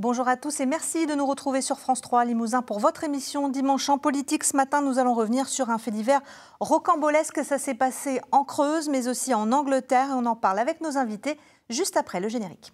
Bonjour à tous et merci de nous retrouver sur France 3 Limousin pour votre émission Dimanche en politique. Ce matin, nous allons revenir sur un fait divers rocambolesque. Ça s'est passé en Creuse, mais aussi en Angleterre. Et on en parle avec nos invités juste après le générique.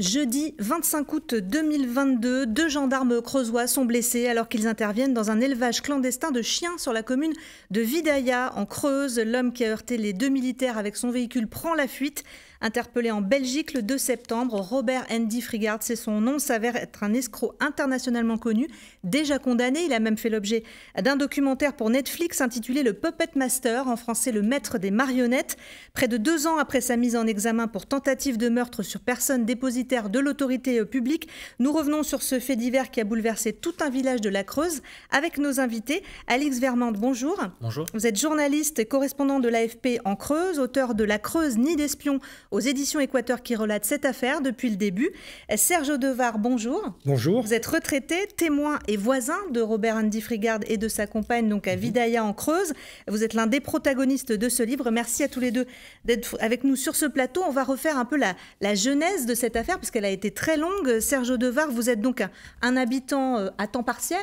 Jeudi 25 août 2022, deux gendarmes creusois sont blessés alors qu'ils interviennent dans un élevage clandestin de chiens sur la commune de Vidaya en Creuse. L'homme qui a heurté les deux militaires avec son véhicule prend la fuite. Interpellé en Belgique le 2 septembre, Robert Andy Frigard, c'est son nom, s'avère être un escroc internationalement connu, déjà condamné. Il a même fait l'objet d'un documentaire pour Netflix intitulé Le Puppet Master, en français le maître des marionnettes. Près de deux ans après sa mise en examen pour tentative de meurtre sur personne dépositaire de l'autorité publique, nous revenons sur ce fait divers qui a bouleversé tout un village de la Creuse avec nos invités. Alix Vermande, bonjour. Bonjour. Vous êtes journaliste et correspondant de l'AFP en Creuse, auteur de La Creuse, ni d'espions aux éditions Équateur qui relate cette affaire depuis le début. Serge Devar, bonjour. Bonjour. Vous êtes retraité, témoin et voisin de Robert Andy Frigard et de sa compagne donc à mhm. Vidaya en Creuse. Vous êtes l'un des protagonistes de ce livre. Merci à tous les deux d'être avec nous sur ce plateau. On va refaire un peu la, la genèse de cette affaire puisqu'elle a été très longue. Serge Devar, vous êtes donc un, habitant euh, hein, à temps partiel,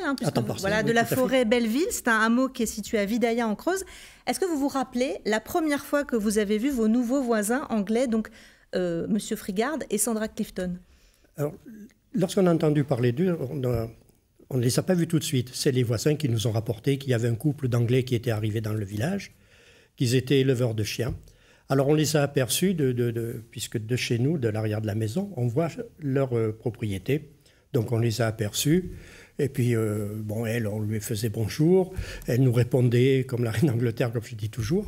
voilà, de la forêt Belleville. C'est un hameau qui est situé à Vidaya en Creuse. Est-ce que vous vous rappelez la première fois que vous avez vu vos nouveaux voisins anglais, donc M. Euh, Monsieur Frigard et Sandra Clifton lorsqu'on a entendu parler d'eux, on ne les a pas vus tout de suite. C'est les voisins qui nous ont rapporté qu'il y avait un couple d'anglais qui était arrivé dans le village, qu'ils étaient éleveurs de chiens. Alors on les a aperçus, puisque de chez nous, de l'arrière de la maison, on voit leur euh, propriété. Donc on les a aperçus. Et puis, euh, bon, elle, on lui faisait bonjour. Elle nous répondait, comme la reine d'Angleterre, comme je dis toujours.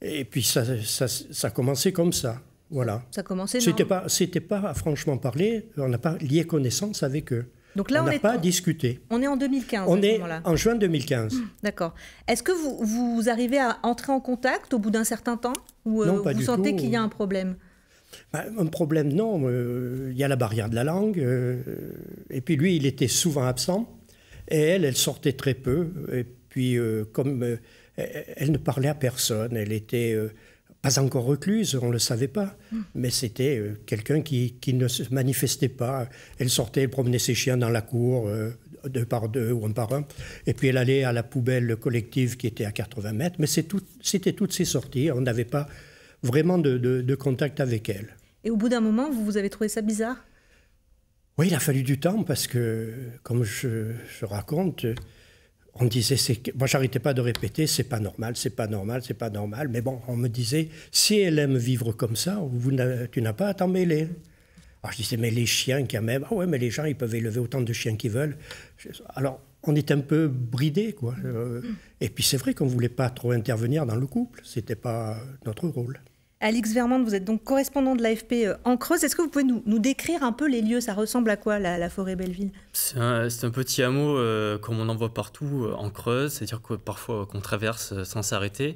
Et puis, ça, ça, ça commençait comme ça. Voilà. Ça commençait. C'était pas, c'était pas, à franchement parler, on n'a pas lié connaissance avec eux. Donc là, on n'a pas discuté. On est en 2015. On à est -là. en juin 2015. Hmm, d'accord. Est-ce que vous, vous, arrivez à entrer en contact au bout d'un certain temps ou euh, vous sentez qu'il y a un problème bah, un problème, non. Euh, il y a la barrière de la langue. Euh, et puis lui, il était souvent absent. Et elle, elle sortait très peu. Et puis, euh, comme elle ne parlait à personne, elle était pas encore recluse, on ne le savait pas, hmm. mais c'était quelqu'un qui, qui, ne se manifestait pas. Elle sortait, elle promenait ses chiens dans la cour, deux par deux ou un par un, et puis elle allait à la poubelle collective qui était à 80 mètres, mais c'était toutes ses sorties, on n'avait pas vraiment de, contact avec elle. Et au bout d'un moment, vous, vous avez trouvé ça bizarre Oui, il a fallu du temps parce que, comme je, raconte, on disait, moi j'arrêtais pas de répéter, c'est pas normal, c'est pas normal, c'est pas normal. Mais bon, on me disait, si elle aime vivre comme ça, tu n'as pas à t'en mêler. Alors je disais, mais les chiens quand même, ah ouais, mais les gens, ils peuvent élever autant de chiens qu'ils veulent. Alors on est un peu bridé, quoi. Euh, et puis c'est vrai qu'on voulait pas trop intervenir dans le couple, c'était pas notre rôle. Alix Vermande, vous êtes donc correspondant de l'AFP euh, en Creuse. Est-ce que vous pouvez nous, nous, décrire un peu les lieux Ça ressemble à quoi la, forêt Belleville C'est un, petit hameau euh, comme on en voit partout euh, en Creuse, c'est-à-dire que parfois qu'on traverse sans s'arrêter.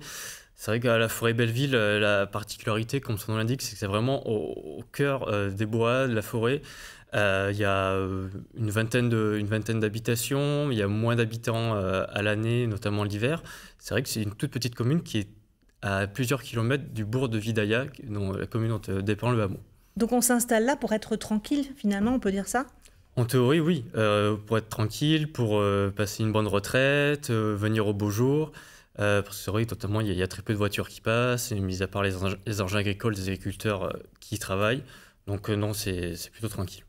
C'est vrai qu'à la forêt Belleville, la particularité, comme son nom l'indique, c'est que c'est vraiment au, cœur des bois, de la forêt. Il y a une vingtaine, une vingtaine d'habitations, il y a moins d'habitants à l'année, notamment l'hiver. C'est vrai que c'est une toute petite commune qui est à plusieurs kilomètres du bourg de Vidaya, dont la commune dont euh, dépend le hameau. Donc on s'installe là pour être tranquille, finalement, on peut dire ça En théorie, oui. Euh, pour être tranquille, pour euh, passer une bonne retraite, venir au beau jour. parce que c'est vrai, totalement, il y, a très peu de voitures qui passent, mis à part les, les engins agricoles des agriculteurs qui y travaillent. Donc non, c'est plutôt tranquille.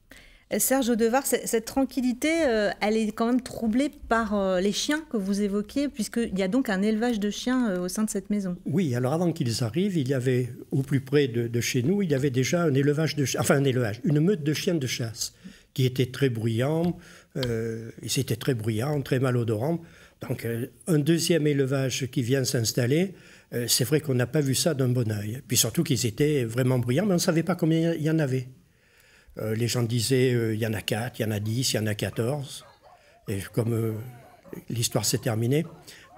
Euh, Serge Devar, cette tranquillité, euh, elle est quand même troublée par euh, les chiens que vous évoquez, puisqu'il y a donc un élevage de chiens au sein de cette maison. Oui, alors avant qu'ils arrivent, il y avait, au plus près de, chez nous, il y avait déjà un élevage de enfin un élevage, une meute de chiens de chasse qui était très bruyant, euh, c'était très bruyant, très malodorant. Donc un deuxième élevage qui vient s'installer, c'est vrai qu'on n'a pas vu ça d'un bon oeil. Puis surtout qu'ils étaient vraiment bruyants, mais on ne savait pas combien il y en avait. Euh, les gens disaient, euh, il y en a 4, il y en a 10, il y en a 14. Et comme euh, l'histoire s'est terminée,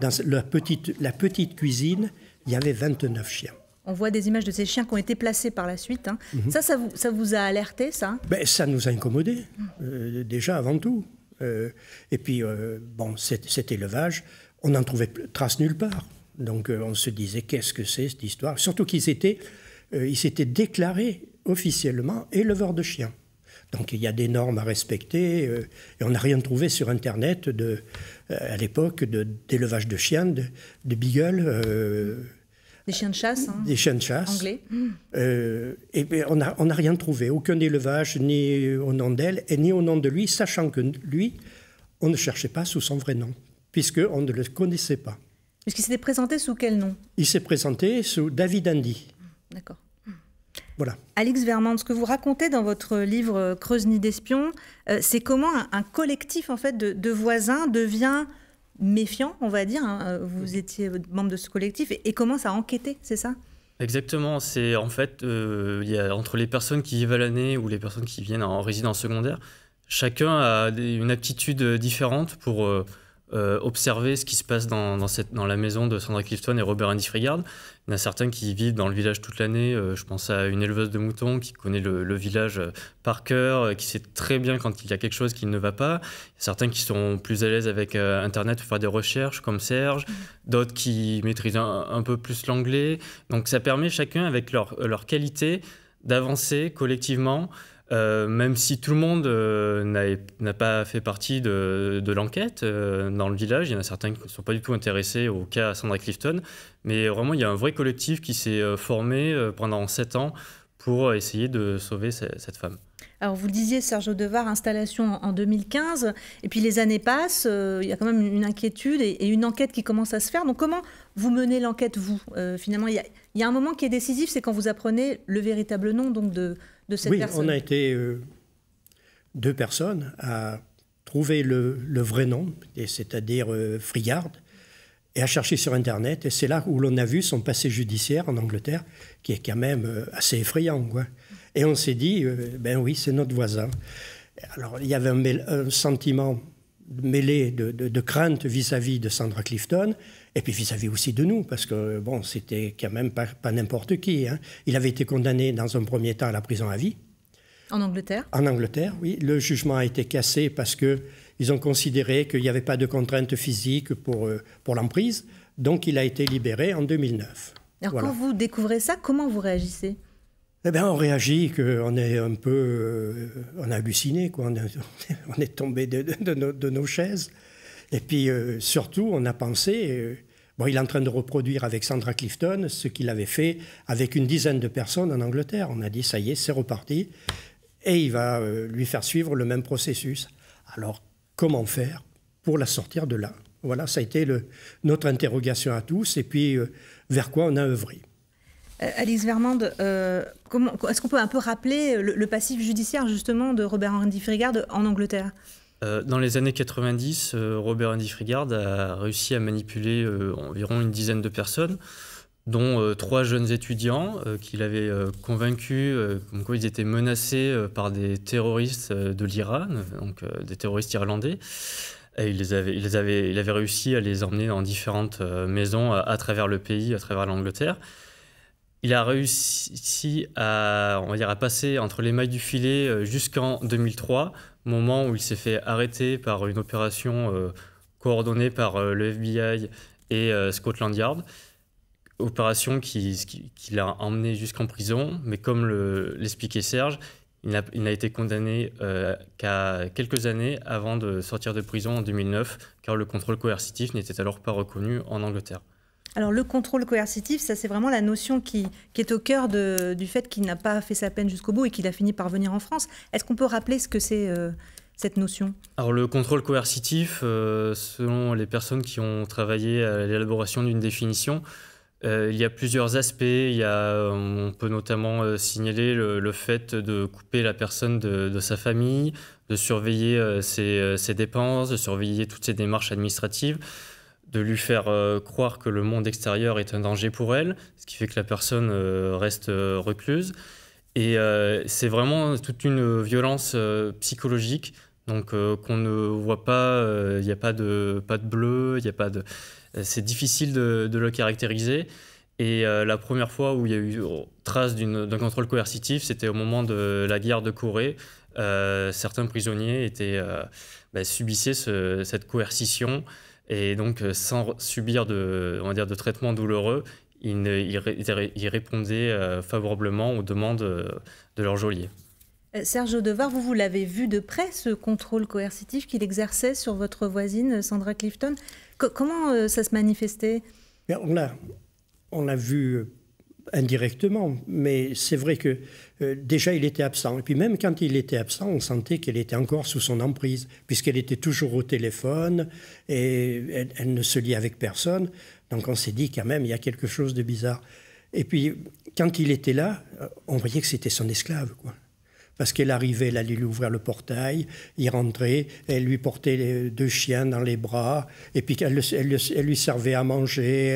dans la petite, la petite cuisine, il y avait 29 chiens. On voit des images de ces chiens qui ont été placés par la suite. Hein. Mhm. Ça, ça vous, a alerté, ça ben, Ça nous a incommodés, déjà avant tout. et puis, bon, cet élevage, on n'en trouvait trace nulle part. Donc, on se disait, qu'est-ce que c'est cette histoire Surtout qu'ils étaient euh, il s'était déclaré officiellement éleveur de chiens. Donc il y a des normes à respecter. Euh, et on n'a rien trouvé sur Internet de, euh, à l'époque d'élevage de, chiens, de, de beagles. des chiens de chasse. Hein, des chiens de chasse. Anglais. et ben, on n'a rien trouvé, aucun élevage, ni au nom d'elle, et ni au nom de lui, sachant que lui, on ne cherchait pas sous son vrai nom, puisqu'on ne le connaissait pas. Est-ce qu'il s'était présenté sous quel nom Il s'est présenté sous David Andy. D'accord. Voilà. Alex Vermand, ce que vous racontez dans votre livre Creuse ni d'espion, euh, c'est comment un, collectif en fait de, voisins devient méfiant, on va dire. Hein, euh, vous étiez membre de ce collectif et, commence à enquêter, c'est ça Exactement. C'est en fait, euh, il y a, entre les personnes qui vivent à l'année ou les personnes qui viennent en résidence secondaire, chacun a une aptitude différente pour euh, observer ce qui se passe dans, cette, dans la maison de Sandra Clifton et Robert Andy Frigard. Il y en a certains qui vivent dans le village toute l'année. Euh, je pense à une éleveuse de moutons qui connaît le, village euh, par cœur, qui sait très bien quand il y a quelque chose qui ne va pas. certains qui sont plus à l'aise avec Internet pour faire des recherches, comme Serge. Mmh. D'autres qui maîtrisent un, peu plus l'anglais. Donc ça permet chacun, avec leur, leur qualité, d'avancer collectivement. Euh, même si tout le monde euh, n'a pas fait partie de, l'enquête euh, dans le village, il y en a certains qui ne sont pas du tout intéressés au cas Sandra Clifton, mais vraiment il y a un vrai collectif qui s'est formé pendant sept ans pour essayer de sauver cette femme. Alors vous le disiez, Serge Devar, installation en 2015, et puis les années passent, il y a quand même une inquiétude et, une enquête qui commence à se faire. Donc comment vous menez l'enquête, vous Finalement, il y, a, il y, a, un moment qui est décisif, c'est quand vous apprenez le véritable nom donc de, oui, on a été euh, deux personnes à trouver le, vrai nom, c'est-à-dire euh, Friard, et à chercher sur Internet. Et c'est là où l'on a vu son passé judiciaire en Angleterre, qui est quand même euh, assez effrayant. Et on s'est dit, ben oui, c'est notre voisin. Alors, il y avait un, sentiment mêlé de, crainte vis à -vis de Sandra Clifton, et puis vis-à-vis aussi de nous, parce que bon, c'était quand même pas, n'importe qui. Hein. Il avait été condamné dans un premier temps à la prison à vie. En Angleterre En Angleterre, oui. Le jugement a été cassé parce que ils ont considéré qu'il n'y avait pas de contraintes physiques pour, euh, pour l'emprise. Donc il a été libéré en 2009. Alors quand vous découvrez ça, comment vous réagissez eh bien, on réagit, qu'on est un peu. Euh, on a halluciné, quoi. On, est, tombé de, nos, chaises. Et puis euh, surtout, on a pensé, euh, il est en train de reproduire avec Sandra Clifton ce qu'il avait fait avec une dizaine de personnes en Angleterre. On a dit, ça y est, c'est reparti. Et il va euh, lui faire suivre le même processus. Alors, comment faire pour la sortir de là Voilà, ça a été notre interrogation à tous. Et puis, vers quoi on a œuvré Alice Vermande, est-ce qu'on peut un peu rappeler le, passif judiciaire justement de Robert Henry Frigard en Angleterre euh, dans les années 90, euh, Robert Andy Frigard a réussi à manipuler euh, environ une dizaine de personnes, dont trois jeunes étudiants qu'il avait convaincus, comme quoi ils étaient menacés par des terroristes de l'Iran, donc des terroristes irlandais. il, les avait, il, avait, réussi à les emmener dans différentes maisons à, travers le pays, à travers l'Angleterre il a réussi à, on va dire, à passer entre les mailles du filet jusqu'en 2003 moment où il s'est fait arrêter par une opération euh, coordonnée par euh, le FBI et euh, Scotland Yard. Opération qui, l'a emmené jusqu'en prison, mais comme l'expliquait Serge, il n'a été condamné qu'à quelques années avant de sortir de prison en 2009, car le contrôle coercitif n'était alors pas reconnu en Angleterre alors le contrôle coercitif, ça c'est vraiment la notion qui, est au cœur du fait qu'il n'a pas fait sa peine jusqu'au bout et qu'il a fini par venir en France. Est-ce qu'on peut rappeler ce que c'est euh, cette notion Alors le contrôle coercitif, euh, selon les personnes qui ont travaillé à l'élaboration d'une définition, euh, il y a plusieurs aspects. Il y a, on peut notamment signaler le, fait de couper la personne de, sa famille, de surveiller ses, ses dépenses, de surveiller toutes ses démarches administratives de lui faire euh, croire que le monde extérieur est un danger pour elle, ce qui fait que la personne euh, reste euh, recluse. Et c'est vraiment toute une violence psychologique, donc qu'on ne voit pas, il n'y a pas de, pas de bleu, il y a pas de... C'est difficile de, le caractériser. Et la première fois où il y a eu oh, trace d'un contrôle coercitif, c'était au moment de la guerre de Corée. certains prisonniers étaient, bah, subissaient cette coercition et donc euh, sans subir de, on va dire, de traitement douloureux, ils, répondaient euh, favorablement aux demandes euh, de leur geôlier. Serge Odevar, vous, vous l'avez vu de près, ce contrôle coercitif qu'il exerçait sur votre voisine Sandra Clifton. comment ça se manifestait on on a vu indirectement, mais c'est vrai que euh, déjà il était absent. Et puis même quand il était absent, on sentait qu'elle était encore sous son emprise, puisqu'elle était toujours au téléphone et elle, ne se lie avec personne. Donc on s'est dit quand même, il y a quelque chose de bizarre. Et puis quand il était là, euh, on voyait que c'était son esclave. Quoi parce qu'elle arrivait, elle allait lui ouvrir le portail, y rentrait, elle lui portait les deux chiens dans les bras, et puis elle, lui servait à manger,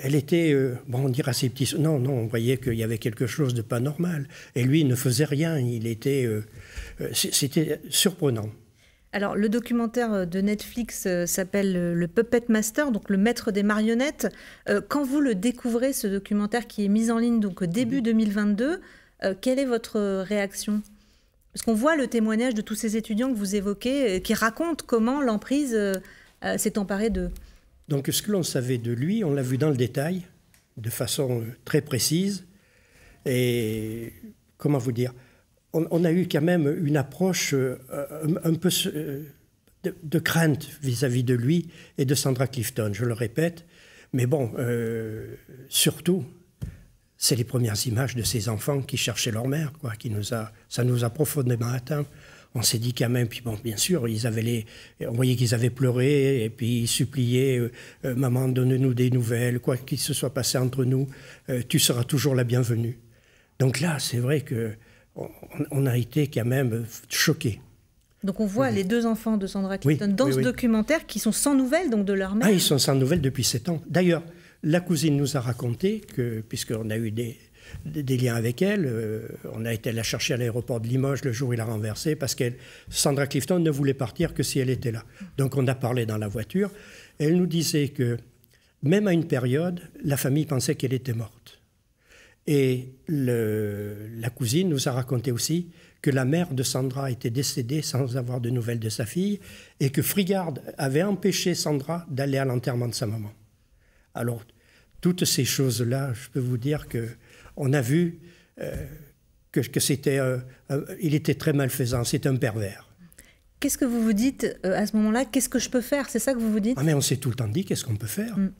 elle, était, euh, bon, on dirait ses petits... Non, non, on voyait qu'il y avait quelque chose de pas normal. Et lui, il ne faisait rien, il était... Euh, euh, c'était surprenant. Alors, le documentaire de Netflix s'appelle Le Puppet Master, donc le maître des marionnettes. Quand vous le découvrez, ce documentaire qui est mis en ligne donc début 2022, mm-hmm. Euh, quelle est votre réaction Parce qu'on voit le témoignage de tous ces étudiants que vous évoquez, euh, qui racontent comment l'emprise euh, s'est emparée d'eux. Donc ce que l'on savait de lui, on l'a vu dans le détail, de façon très précise. Et comment vous dire on, a eu quand même une approche un, peu de, crainte vis à -vis de lui et de Sandra Clifton, je le répète. Mais bon, surtout, c'est les premières images de ces enfants qui cherchaient leur mère, quoi, qui nous a, ça nous a profondément atteints. On s'est dit quand même, puis bon, bien sûr, ils avaient les, on voyait qu'ils avaient pleuré et puis ils suppliaient, euh, euh, maman, donne-nous des nouvelles, quoi qu'il se soit passé entre nous, euh, tu seras toujours la bienvenue. Donc là, c'est vrai que on, a été quand même choqués. Donc on voit les deux enfants de Sandra Clinton dans ce documentaire qui sont sans nouvelles donc de leur mère. Ah, ils sont sans nouvelles depuis sept ans. D'ailleurs, la cousine nous a raconté que, puisqu'on a eu des, liens avec elle, euh, on a été la chercher à l'aéroport de Limoges le jour où il a renversé, parce que Sandra Clifton ne voulait partir que si elle était là. Donc on a parlé dans la voiture. elle nous disait que, même à une période, la famille pensait qu'elle était morte. Et la cousine nous a raconté aussi que la mère de Sandra était décédée sans avoir de nouvelles de sa fille et que Frigard avait empêché Sandra d'aller à l'enterrement de sa maman. Alors, toutes ces choses-là, je peux vous dire que on a vu euh, que, c'était, euh, euh, il était très malfaisant, c'est un pervers. Qu'est-ce que vous vous dites euh, à ce moment-là Qu'est-ce que je peux faire C'est ça que vous vous dites ah, mais on s'est tout le temps dit qu'est-ce qu'on peut faire, mm.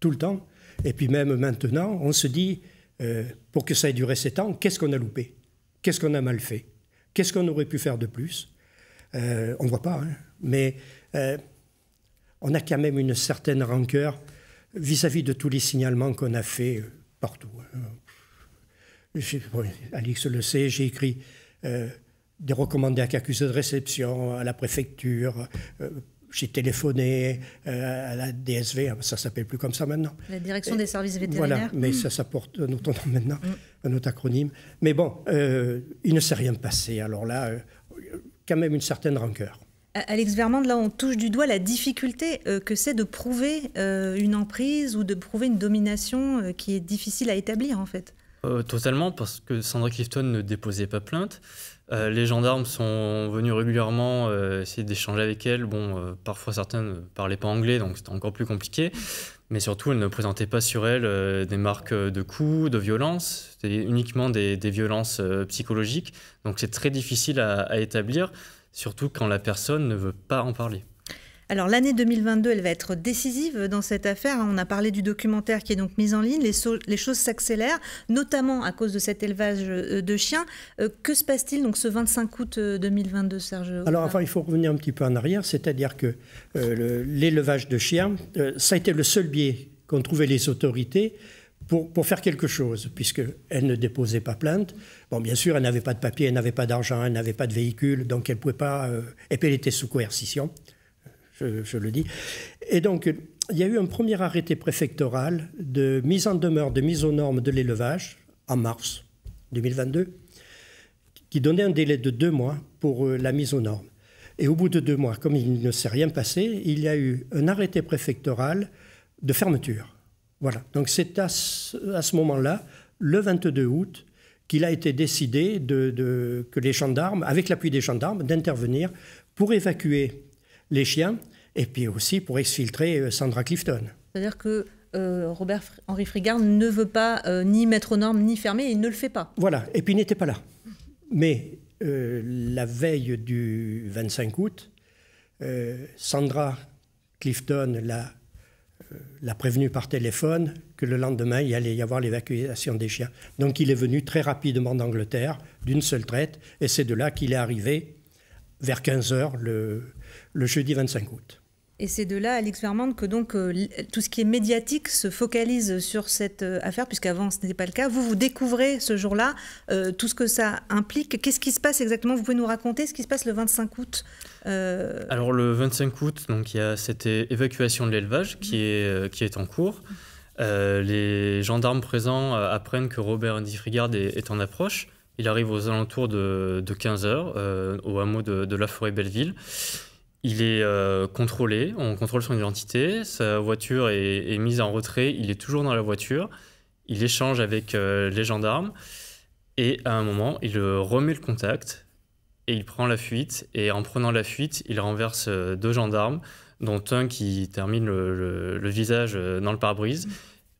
tout le temps. Et puis même maintenant, on se dit pour que ça ait duré sept ans, qu'est-ce qu'on a loupé Qu'est-ce qu'on a mal fait Qu'est-ce qu'on aurait pu faire de plus On ne voit pas, hein. mais on a quand même une certaine rancœur vis-à-vis de tous les signalements qu'on a faits euh, partout. Hein. Alix le sait, j'ai écrit euh, des recommandés à accusés de réception, à la préfecture. Euh, j'ai téléphoné à la DSV, ah, ça s'appelle plus comme ça maintenant. La direction des services vétérinaires. Voilà, mais ça, s'apporte mm. porte un nom maintenant, mm. un autre acronyme. Mais bon, il ne s'est rien passé. Alors là, quand même une certaine rancœur. Alex Vermande, là, on touche du doigt la difficulté euh, que c'est de prouver euh, une emprise ou de prouver une domination euh, qui est difficile à établir, en fait. totalement, parce que Sandra Clifton ne déposait pas plainte. les gendarmes sont venus régulièrement essayer d'échanger avec elle. Bon, parfois certains ne parlaient pas anglais, donc c'était encore plus compliqué. Mais surtout, elle ne présentait pas sur elle des marques de coups, de violence. C'était uniquement des, violences psychologiques. Donc c'est très difficile à établir surtout quand la personne ne veut pas en parler. Alors l'année 2022, elle va être décisive dans cette affaire. On a parlé du documentaire qui est donc mis en ligne. Les, choses s'accélèrent, notamment à cause de cet élevage euh, de chiens. Euh, que se passe-t-il donc ce 25 août 2022, euh, Serge Alors enfin, il faut revenir un petit peu en arrière, c'est-à-dire que l'élevage de chiens, ça a été le seul biais qu'ont trouvé les autorités pour, faire quelque chose, puisqu'elle ne déposait pas plainte. Bon, bien sûr, elle n'avait pas de papier, elle n'avait pas d'argent, elle n'avait pas de véhicule, donc elle ne pouvait pas. Euh, et puis elle était sous coercition, je, le dis. Et donc, il y a eu un premier arrêté préfectoral de mise en demeure, de mise aux normes de l'élevage, en mars 2022, qui donnait un délai de deux mois pour euh, la mise aux normes. Et au bout de deux mois, comme il ne s'est rien passé, il y a eu un arrêté préfectoral de fermeture voilà. Donc c'est à ce, à ce moment-là, le 22 août, qu'il a été décidé de, que les gendarmes, avec l'appui des gendarmes, d'intervenir pour évacuer les chiens et puis aussi pour exfiltrer euh, Sandra Clifton. C'est-à-dire que euh, Robert Henri Frigard ne veut pas euh, ni mettre aux normes ni fermer, et il ne le fait pas. Voilà, et puis il n'était pas là. Mais la veille du 25 août, Sandra Clifton, la euh, l'a prévenu par téléphone que le lendemain, il allait y avoir l'évacuation des chiens. Donc il est venu très rapidement d'Angleterre, d'une seule traite, et c'est de là qu'il est arrivé vers 15h le, le jeudi 25 août. Et c'est de là, Alix Vermand, que donc euh, tout ce qui est médiatique se focalise sur cette euh, affaire, puisqu'avant ce n'était pas le cas. Vous, vous découvrez ce jour-là euh, tout ce que ça implique. Qu'est-ce qui se passe exactement Vous pouvez nous raconter ce qui se passe le 25 août Alors le 25 août, donc, il y a cette évacuation de l'élevage qui, est, qui est en cours. les gendarmes présents apprennent que Robert Andy Frigard est, en approche. Il arrive aux alentours de, 15h au hameau de, de la forêt Belleville. Il est euh, contrôlé, on contrôle son identité, sa voiture est, mise en retrait, il est toujours dans la voiture, il échange avec euh, les gendarmes, et à un moment, il euh, remet le contact, et il prend la fuite, et en prenant la fuite, il renverse deux gendarmes, dont un qui termine le, visage dans le pare-brise,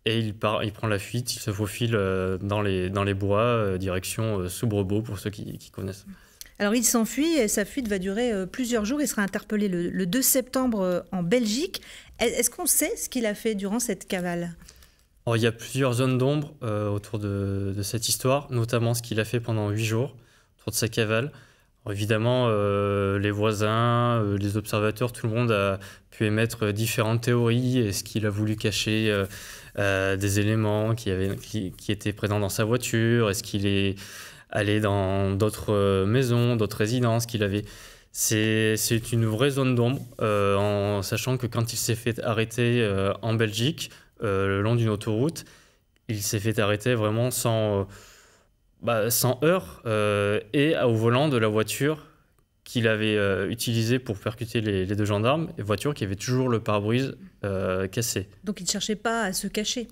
et il, prend la fuite, il se faufile dans les, bois, direction Soubrebeau, pour ceux qui connaissent. Alors il s'enfuit et sa fuite va durer euh, plusieurs jours. Il sera interpellé le, 2 septembre euh, en Belgique. Est-ce qu'on sait ce qu'il a fait durant cette cavale Il y a plusieurs zones d'ombre euh, autour de, cette histoire, notamment ce qu'il a fait pendant huit jours autour de sa cavale. évidemment, les voisins, les observateurs, tout le monde a pu émettre différentes théories. Est-ce qu'il a voulu cacher des éléments qui, étaient présents dans sa voiture Est-ce qu'il est aller dans d'autres euh, maisons, d'autres résidences qu'il avait. C'est une vraie zone d'ombre, euh, en sachant que quand il s'est fait arrêter euh, en Belgique, le long d'une autoroute, il s'est fait arrêter vraiment sans, bah, sans heurts et au volant de la voiture qu'il avait utilisée pour percuter les, deux gendarmes, et voiture qui avait toujours le pare-brise cassé. Donc il ne cherchait pas à se cacher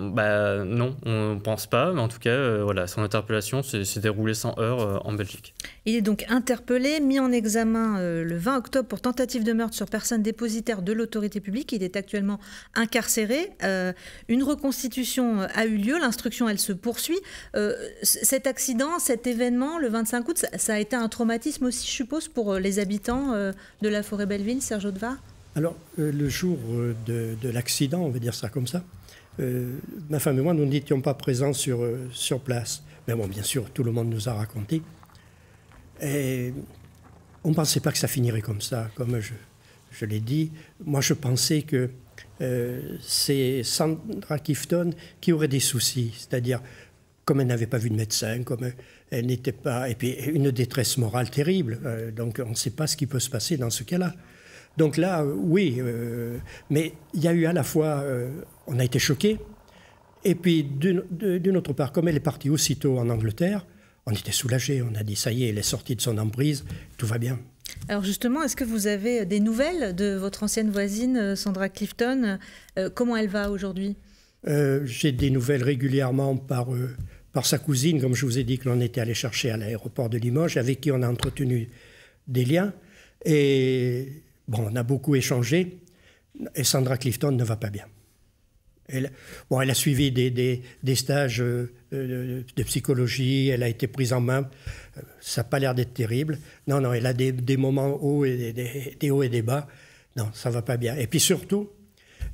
bah, non, on ne pense pas, mais en tout cas, euh, voilà, son interpellation s'est déroulée sans heurts euh, en Belgique. Il est donc interpellé, mis en examen euh, le 20 octobre pour tentative de meurtre sur personne dépositaire de l'autorité publique. Il est actuellement incarcéré. une reconstitution a eu lieu, l'instruction, elle se poursuit. cet accident, cet événement, le 25 août, ça, a été un traumatisme aussi, je suppose, pour les habitants de la forêt Belleville, Serge Audevard Alors, le jour de, de l'accident, on va dire ça comme ça, euh, ma femme et moi, nous n'étions pas présents sur, euh, sur place. Mais bon, bien sûr, tout le monde nous a raconté. Et on ne pensait pas que ça finirait comme ça, comme je, je l'ai dit. Moi, je pensais que euh, c'est Sandra Kifton qui aurait des soucis, c'est-à-dire comme elle n'avait pas vu de médecin, comme elle n'était pas... Et puis une détresse morale terrible, donc on ne sait pas ce qui peut se passer dans ce cas-là. Donc là, euh, oui, euh, mais il y a eu à la fois, euh, on a été choqués, et puis d'une autre part, comme elle est partie aussitôt en Angleterre, on était soulagés, on a dit ça y est, elle est sortie de son emprise, tout va bien. Alors justement, est-ce que vous avez des nouvelles de votre ancienne voisine, Sandra Clifton Comment elle va aujourd'hui J'ai des nouvelles régulièrement par par sa cousine, comme je vous ai dit que l'on était allé chercher à l'aéroport de Limoges, avec qui on a entretenu des liens. Et Bon, on a beaucoup échangé et Sandra Clifton ne va pas bien. Elle, bon, elle a suivi des, stages euh, euh, de psychologie, elle a été prise en main. Euh, ça n'a pas l'air d'être terrible. Non, non, elle a des, moments hauts et des, hauts et des bas. Non, ça va pas bien. Et puis surtout,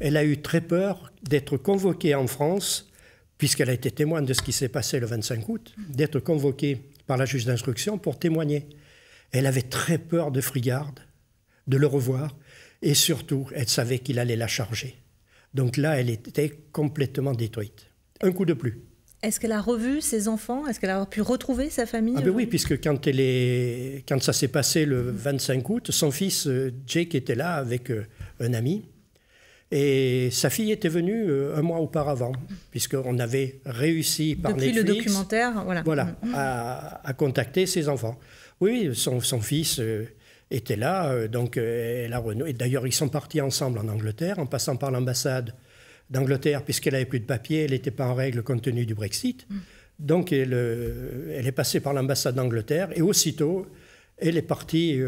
elle a eu très peur d'être convoquée en France, puisqu'elle a été témoin de ce qui s'est passé le 25 août, d'être convoquée par la juge d'instruction pour témoigner. Elle avait très peur de Frigarde de le revoir. Et surtout, elle savait qu'il allait la charger. Donc là, elle était complètement détruite. Un coup de plus. Est-ce qu'elle a revu ses enfants Est-ce qu'elle a pu retrouver sa famille ah ben Oui, puisque quand, ça s'est passé le 25 août, son fils euh, Jake était là avec euh, un ami. Et sa fille était venue euh, un mois auparavant, puisqu'on avait réussi par Depuis le documentaire, voilà. Voilà, mm, mm. à, contacter ses enfants. Oui, son fils était là. Euh, donc, euh, elle a renoué. D'ailleurs, ils sont partis ensemble en Angleterre, en passant par l'ambassade d'Angleterre, puisqu'elle n'avait plus de papier, elle n'était pas en règle compte tenu du Brexit. Mm. Donc, euh, elle, est passée par l'ambassade d'Angleterre et aussitôt, elle est partie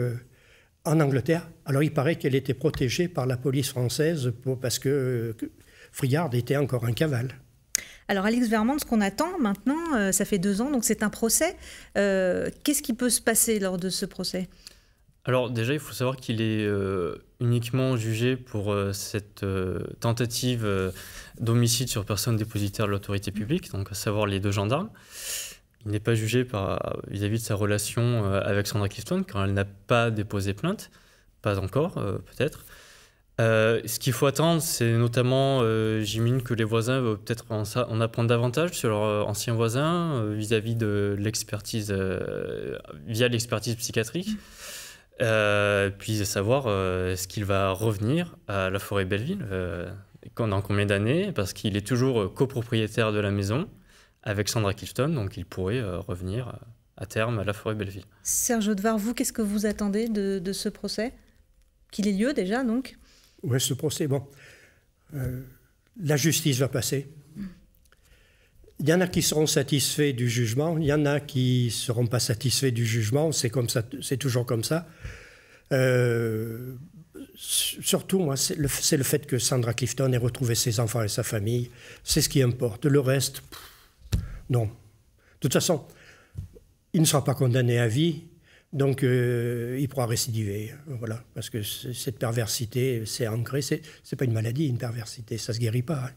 en Angleterre. Alors, il paraît qu'elle était protégée par la police française parce que Friard était encore un cavale. Alors Alex Vermand, ce qu'on attend maintenant, ça fait deux ans, donc c'est un procès. Qu'est-ce qui peut se passer lors de ce procès alors déjà, il faut savoir qu'il est euh, uniquement jugé pour euh, cette euh, tentative d'homicide sur personne dépositaire de l'autorité mmh. publique, donc à savoir les deux gendarmes. Il n'est pas jugé vis-à-vis de sa relation avec Sandra Clifton, quand elle n'a pas déposé plainte, pas encore peut-être. ce qu'il faut attendre, c'est notamment, j'imagine que les voisins vont peut-être en, apprendre davantage sur leur ancien voisin vis-à-vis de l'expertise, via l'expertise psychiatrique. Mmh. Euh, puis savoir est euh, ce qu'il va revenir à la forêt Belleville, pendant euh, dans combien d'années, parce qu'il est toujours copropriétaire de la maison avec Sandra Clifton, donc il pourrait revenir à terme à la forêt Belleville. Serge devar vous, qu'est-ce que vous attendez de, de ce procès Qu'il ait lieu déjà, donc Oui, ce procès, bon. la justice va passer. Il y en a qui seront satisfaits du jugement, il y en a qui ne seront pas satisfaits du jugement, c'est comme ça, c'est toujours comme ça. Euh, surtout, moi, c'est le, fait que Sandra Clifton ait retrouvé ses enfants et sa famille. C'est ce qui importe. Le reste, non. De toute façon, il ne sera pas condamné à vie, donc euh, il pourra récidiver. Voilà. Parce que cette perversité, c'est ancré. C'est, n'est pas une maladie, une perversité. Ça se guérit pas.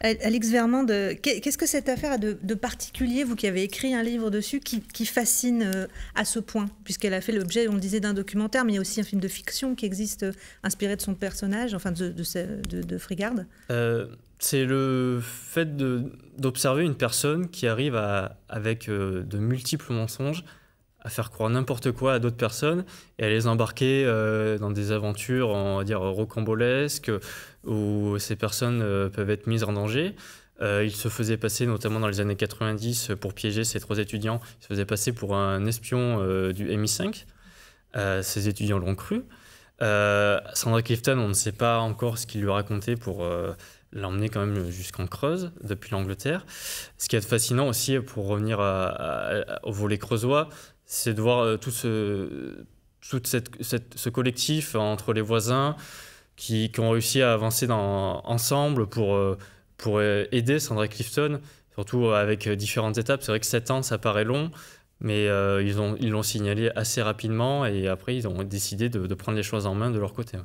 Alex Vermand, qu'est-ce que cette affaire a de, particulier, vous qui avez écrit un livre dessus, qui, fascine euh, à ce point Puisqu'elle a fait l'objet, on le disait, d'un documentaire, mais il y a aussi un film de fiction qui existe, euh, inspiré de son personnage, enfin de, de, euh, c'est le fait d'observer une personne qui arrive avec de multiples mensonges à faire croire n'importe quoi à d'autres personnes et à les embarquer dans des aventures, on va dire, rocambolesques, où ces personnes euh, peuvent être mises en danger. Euh, il se faisait passer, notamment dans les années 90, pour piéger ces trois étudiants, il se faisait passer pour un espion euh, du MI5. Euh, ces étudiants l'ont cru. Sandra Clifton, on ne sait pas encore ce qu'il lui a raconté pour l'emmener quand même jusqu'en Creuse, depuis l'Angleterre. Ce qui est fascinant aussi, pour revenir au volet creusois, c'est de voir tout ce, cette, ce collectif entre les voisins, qui, ont réussi à avancer ensemble pour, euh, pour euh, aider Sandra Clifton, surtout avec euh, différentes étapes. C'est vrai que 7 ans, ça paraît long, mais ils l'ont ils signalé assez rapidement et après, ils ont décidé de prendre les choses en main de leur côté.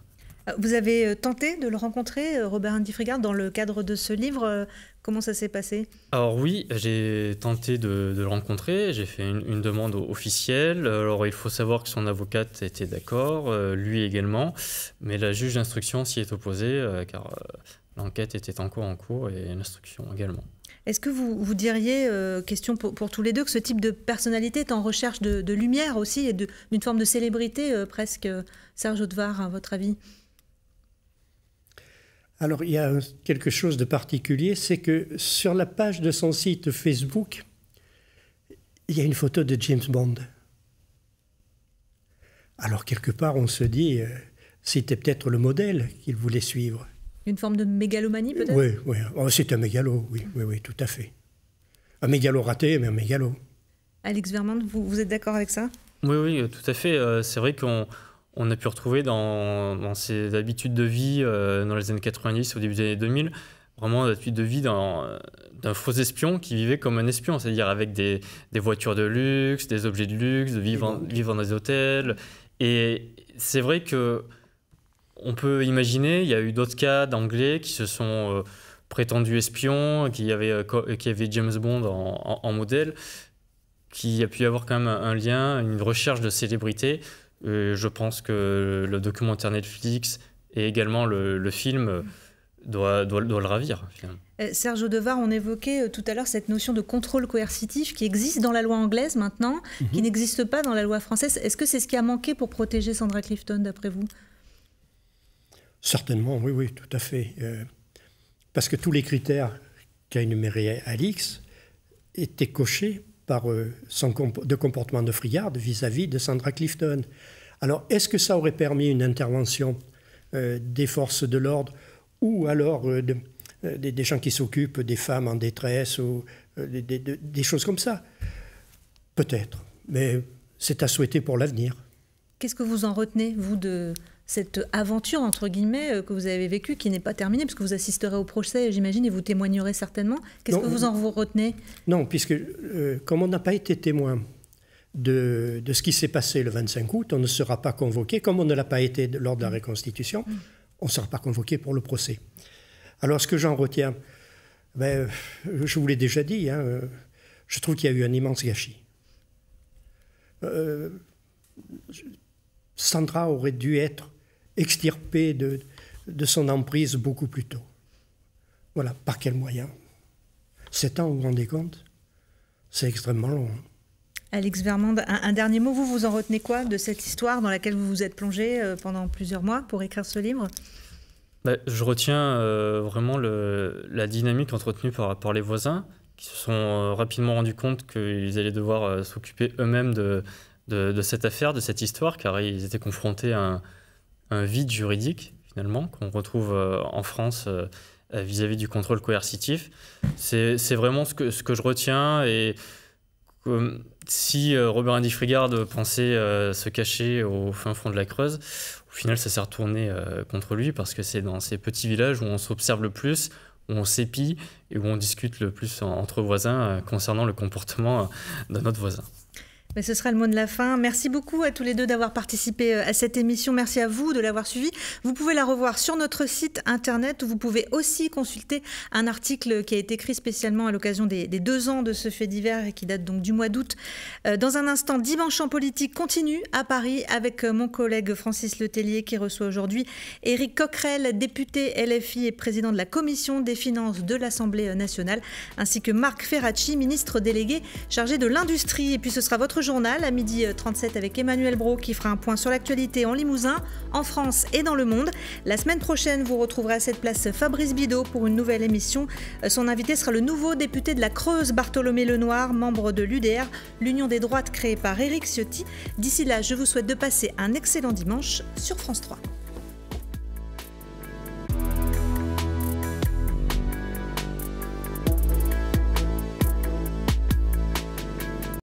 Euh, vous avez euh, tenté de le rencontrer, euh, Robert Andy Frigard, dans le cadre de ce livre. Comment ça s'est passé Alors oui, j'ai tenté de, le rencontrer, j'ai fait une, demande officielle. Alors il faut savoir que son avocate était d'accord, lui également, mais la juge d'instruction s'y est opposée car l'enquête était cours, en cours et l'instruction également. Est-ce que vous, vous diriez, question pour, tous les deux, que ce type de personnalité est en recherche de, lumière aussi et d'une forme de célébrité presque, Serge Audevard, à votre avis alors, il y a quelque chose de particulier, c'est que sur la page de son site Facebook, il y a une photo de James Bond. Alors, quelque part, on se dit, euh, c'était peut-être le modèle qu'il voulait suivre. Une forme de mégalomanie, peut-être Oui, oui. Oh, c'est un mégalo, oui, oui, oui, tout à fait. Un mégalo raté, mais un mégalo. Alex Vermand, vous êtes d'accord avec ça Oui, oui, tout à fait. Euh, c'est vrai qu'on on a pu retrouver dans, dans ses habitudes de vie euh, dans les années 90, au début des années 2000, vraiment habitudes de vie d'un faux espion qui vivait comme un espion, c'est-à-dire avec des, voitures de luxe, des objets de luxe, vivant vivre, dans des hôtels. Et c'est vrai que on peut imaginer, il y a eu d'autres cas d'anglais qui se sont euh, prétendus espions, euh, qui avaient, James Bond en, modèle, qui a pu y avoir quand même un lien, une recherche de célébrité euh, je pense que le documentaire Netflix et également le, film doit, le ravir. Euh, Serge Devar, on évoquait euh, tout à l'heure cette notion de contrôle coercitif qui existe dans la loi anglaise maintenant, mhm. qui n'existe pas dans la loi française. Est-ce que c'est ce qui a manqué pour protéger Sandra Clifton, d'après vous Certainement, oui, oui, tout à fait. parce que tous les critères qu'a énumérés Alix étaient cochés par euh, son comportement de friarde vis-à-vis de Sandra Clifton. Alors, est-ce que ça aurait permis une intervention euh, des forces de l'ordre ou alors euh, des, gens qui s'occupent des femmes en détresse ou des, des, choses comme ça Peut-être, mais c'est à souhaiter pour l'avenir. Qu'est-ce que vous en retenez, vous, de, cette aventure, entre guillemets, euh, que vous avez vécue, qui n'est pas terminée, puisque vous assisterez au procès, j'imagine, et vous témoignerez certainement. Qu'est-ce que vous en vous retenez Non, puisque euh, comme on n'a pas été témoin de, ce qui s'est passé le 25 août, on ne sera pas convoqué, comme on ne l'a pas été lors de la mm. reconstitution, mm. on ne sera pas convoqué pour le procès. Alors, ce que j'en retiens, ben, je vous l'ai déjà dit, hein, je trouve qu'il y a eu un immense gâchis. Euh, Sandra aurait dû être extirpé de, son emprise beaucoup plus tôt. Voilà, par quels moyens Sept ans, vous vous rendez compte C'est extrêmement long. Hein. Alex Vermande, un, dernier mot, vous vous en retenez quoi de cette histoire dans laquelle vous vous êtes plongé euh, pendant plusieurs mois pour écrire ce livre bah, Je retiens euh, vraiment la dynamique entretenue par, les voisins qui se sont euh, rapidement rendus compte qu'ils allaient devoir s'occuper eux-mêmes de, de, de, cette affaire, de cette histoire, car ils étaient confrontés à un, un vide juridique, finalement, qu'on retrouve euh, en France euh, euh, vis-à-vis du contrôle coercitif. C'est vraiment ce que, ce que je retiens. Et si Robert Andy Frigard pensait se cacher au fin fond de la Creuse, au final, ça s'est retourné contre lui parce que c'est dans ces petits villages où on s'observe le plus, où on s'épie et où on discute le plus entre voisins concernant le comportement de notre voisin. Bah, ce sera le mot de la fin. Merci beaucoup à tous les deux d'avoir participé euh, à cette émission. Merci à vous de l'avoir suivie. Vous pouvez la revoir sur notre site internet où vous pouvez aussi consulter un article qui a été écrit spécialement à l'occasion des, des, deux ans de ce fait divers et qui date donc du mois d'août. Euh, dans un instant, Dimanche en politique continue à Paris avec euh, mon collègue Francis Letellier qui reçoit aujourd'hui Éric Coquerel, député LFI et président de la Commission des finances de l'Assemblée nationale, ainsi que Marc Ferracci, ministre délégué chargé de l'industrie. Et puis ce sera votre journal à midi 37 euh, avec Emmanuel Bro qui fera un point sur l'actualité en Limousin, en France et dans le monde. La semaine prochaine, vous retrouverez à cette place Fabrice Bidot pour une nouvelle émission. Euh, son invité sera le nouveau député de la Creuse, Bartholomé Lenoir, membre de l'UDR, l'Union des droites créée par Éric Ciotti. D'ici là, je vous souhaite de passer un excellent dimanche sur France 3.